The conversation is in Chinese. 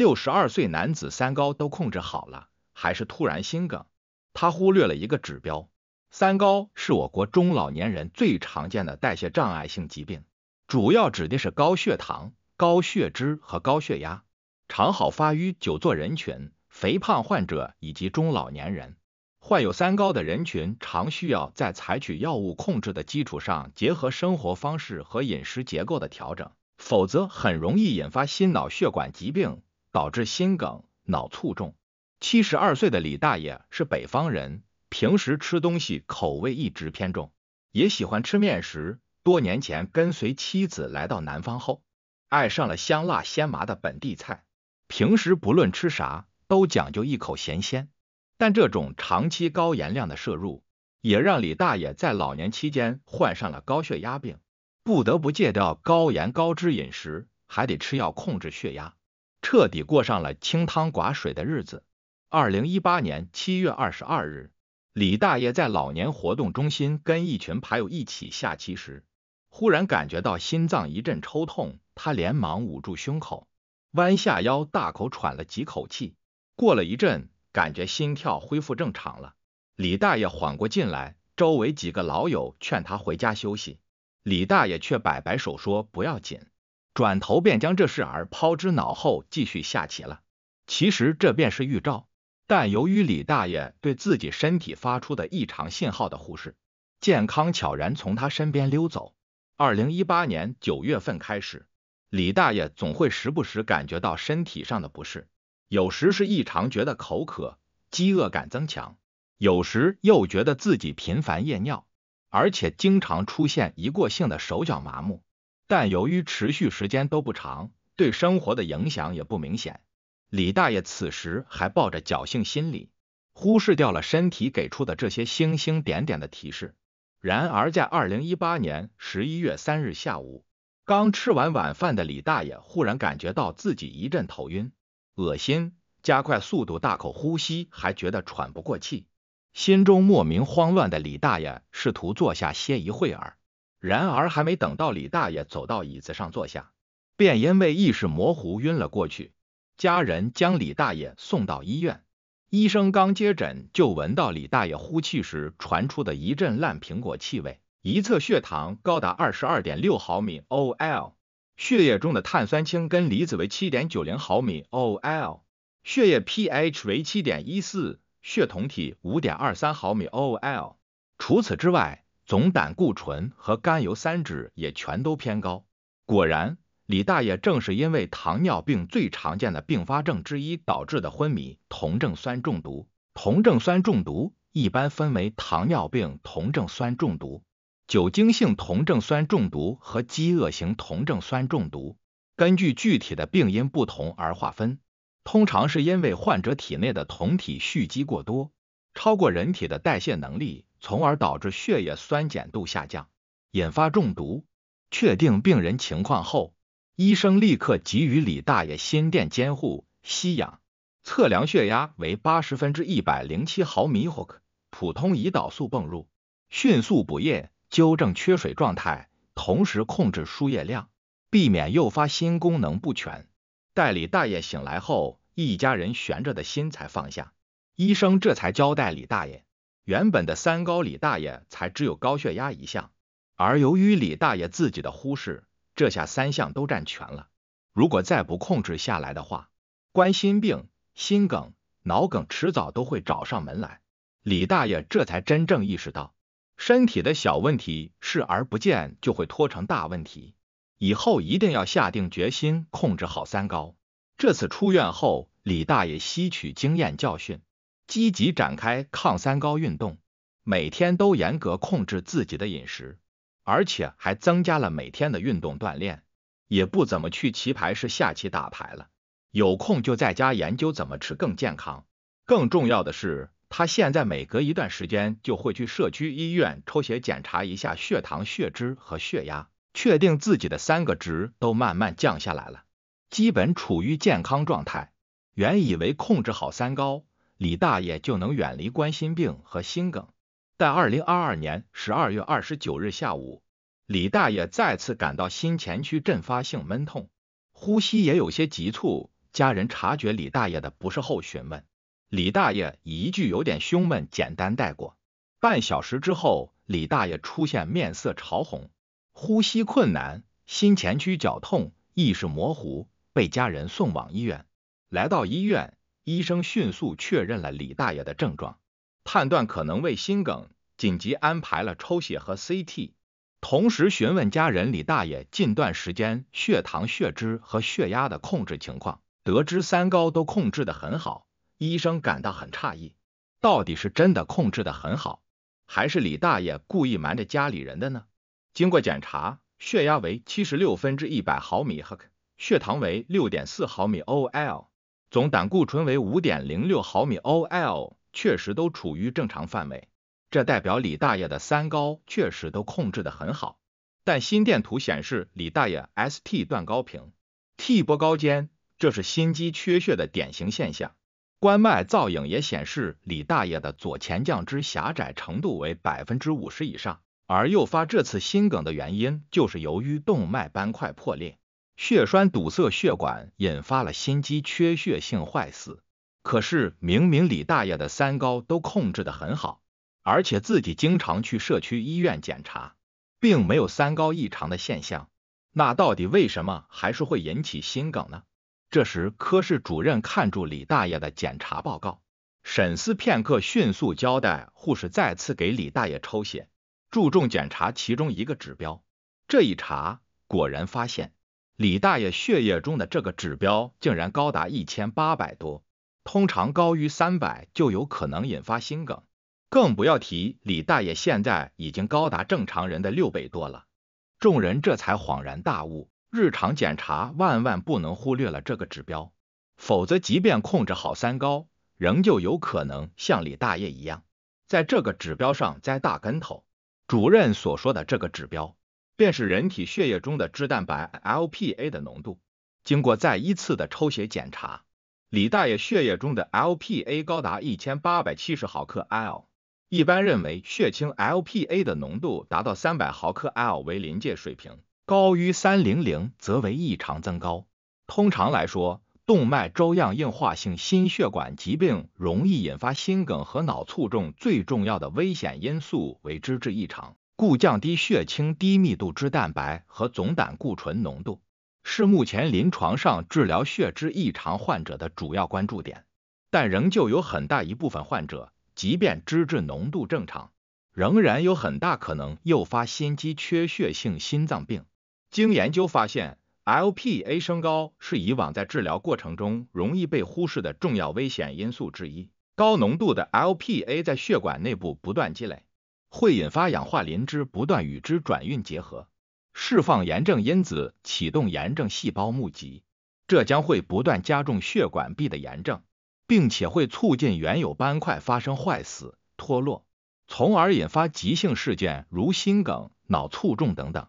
六十二岁男子三高都控制好了，还是突然心梗。他忽略了一个指标。三高是我国中老年人最常见的代谢障碍性疾病，主要指的是高血糖、高血脂和高血压。常好发于久坐人群、肥胖患者以及中老年人。患有三高的人群常需要在采取药物控制的基础上，结合生活方式和饮食结构的调整，否则很容易引发心脑血管疾病。导致心梗、脑卒中。七十二岁的李大爷是北方人，平时吃东西口味一直偏重，也喜欢吃面食。多年前跟随妻子来到南方后，爱上了香辣鲜麻的本地菜。平时不论吃啥都讲究一口咸鲜，但这种长期高盐量的摄入，也让李大爷在老年期间患上了高血压病，不得不戒掉高盐高脂饮食，还得吃药控制血压。彻底过上了清汤寡水的日子。二零一八年七月二十二日，李大爷在老年活动中心跟一群牌友一起下棋时，忽然感觉到心脏一阵抽痛，他连忙捂住胸口，弯下腰，大口喘了几口气。过了一阵，感觉心跳恢复正常了。李大爷缓过劲来，周围几个老友劝他回家休息，李大爷却摆摆手说：“不要紧。”转头便将这事儿抛之脑后，继续下棋了。其实这便是预兆，但由于李大爷对自己身体发出的异常信号的忽视，健康悄然从他身边溜走。二零一八年九月份开始，李大爷总会时不时感觉到身体上的不适，有时是异常觉得口渴、饥饿感增强，有时又觉得自己频繁夜尿，而且经常出现一过性的手脚麻木。但由于持续时间都不长，对生活的影响也不明显。李大爷此时还抱着侥幸心理，忽视掉了身体给出的这些星星点点的提示。然而，在二零一八年十一月三日下午，刚吃完晚饭的李大爷忽然感觉到自己一阵头晕、恶心，加快速度大口呼吸，还觉得喘不过气，心中莫名慌乱的李大爷试图坐下歇一会儿。然而，还没等到李大爷走到椅子上坐下，便因为意识模糊晕了过去。家人将李大爷送到医院，医生刚接诊就闻到李大爷呼气时传出的一阵烂苹果气味。一侧血糖高达二十二点六毫 l 血液中的碳酸氢根离子为七点九零毫 OL，血液 pH 为七点一四，血酮体五点二三毫 OL。除此之外。总胆固醇和甘油三酯也全都偏高。果然，李大爷正是因为糖尿病最常见的并发症之一导致的昏迷酮症酸中毒。酮症酸中毒一般分为糖尿病酮症酸中毒、酒精性酮症酸中毒和饥饿型酮症酸中毒，根据具体的病因不同而划分。通常是因为患者体内的酮体蓄积过多。超过人体的代谢能力，从而导致血液酸碱度下降，引发中毒。确定病人情况后，医生立刻给予李大爷心电监护、吸氧，测量血压为八十分之一百零七毫米汞，普通胰岛素泵入，迅速补液，纠正缺水状态，同时控制输液量，避免诱发心功能不全。待李大爷醒来后，一家人悬着的心才放下。医生这才交代李大爷，原本的三高李大爷才只有高血压一项，而由于李大爷自己的忽视，这下三项都占全了。如果再不控制下来的话，冠心病、心梗、脑梗迟早都会找上门来。李大爷这才真正意识到，身体的小问题视而不见就会拖成大问题，以后一定要下定决心控制好三高。这次出院后，李大爷吸取经验教训。积极展开抗三高运动，每天都严格控制自己的饮食，而且还增加了每天的运动锻炼，也不怎么去棋牌室下棋打牌了。有空就在家研究怎么吃更健康。更重要的是，他现在每隔一段时间就会去社区医院抽血检查一下血糖、血脂和血压，确定自己的三个值都慢慢降下来了，基本处于健康状态。原以为控制好三高。李大爷就能远离冠心病和心梗。但二零二二年十二月二十九日下午，李大爷再次感到心前区阵发性闷痛，呼吸也有些急促。家人察觉李大爷的不适后询问，李大爷一句有点胸闷，简单带过。半小时之后，李大爷出现面色潮红、呼吸困难、心前区绞痛、意识模糊，被家人送往医院。来到医院。医生迅速确认了李大爷的症状，判断可能为心梗，紧急安排了抽血和 CT，同时询问家人李大爷近段时间血糖、血脂和血压的控制情况。得知三高都控制的很好，医生感到很诧异，到底是真的控制的很好，还是李大爷故意瞒着家里人的呢？经过检查，血压为七十六分之一百毫米汞，血糖为六点四毫 OL。总胆固醇为5.06毫米 O/L，确实都处于正常范围，这代表李大爷的三高确实都控制得很好。但心电图显示李大爷 S-T 段高平，T 波高尖，这是心肌缺血的典型现象。冠脉造影也显示李大爷的左前降支狭窄程度为百分之五十以上，而诱发这次心梗的原因就是由于动脉斑块破裂。血栓堵塞血管，引发了心肌缺血性坏死。可是明明李大爷的三高都控制得很好，而且自己经常去社区医院检查，并没有三高异常的现象。那到底为什么还是会引起心梗呢？这时科室主任看住李大爷的检查报告，审思片刻，迅速交代护士再次给李大爷抽血，注重检查其中一个指标。这一查，果然发现。李大爷血液中的这个指标竟然高达一千八百多，通常高于三百就有可能引发心梗，更不要提李大爷现在已经高达正常人的六倍多了。众人这才恍然大悟，日常检查万万不能忽略了这个指标，否则即便控制好三高，仍旧有可能像李大爷一样在这个指标上栽大跟头。主任所说的这个指标。便是人体血液中的脂蛋白 LPA 的浓度。经过再一次的抽血检查，李大爷血液中的 LPA 高达一千八百七十毫克 L。一般认为，血清 LPA 的浓度达到三百毫克 L 为临界水平，高于三零零则为异常增高。通常来说，动脉粥样硬化性心血管疾病容易引发心梗和脑卒中，最重要的危险因素为脂质异常。故降低血清低密度脂蛋白和总胆固醇浓度是目前临床上治疗血脂异常患者的主要关注点，但仍旧有很大一部分患者，即便脂质浓度正常，仍然有很大可能诱发心肌缺血性心脏病。经研究发现，LPA 升高是以往在治疗过程中容易被忽视的重要危险因素之一。高浓度的 LPA 在血管内部不断积累。会引发氧化磷脂不断与之转运结合，释放炎症因子，启动炎症细胞募集，这将会不断加重血管壁的炎症，并且会促进原有斑块发生坏死、脱落，从而引发急性事件如心梗、脑卒中等等。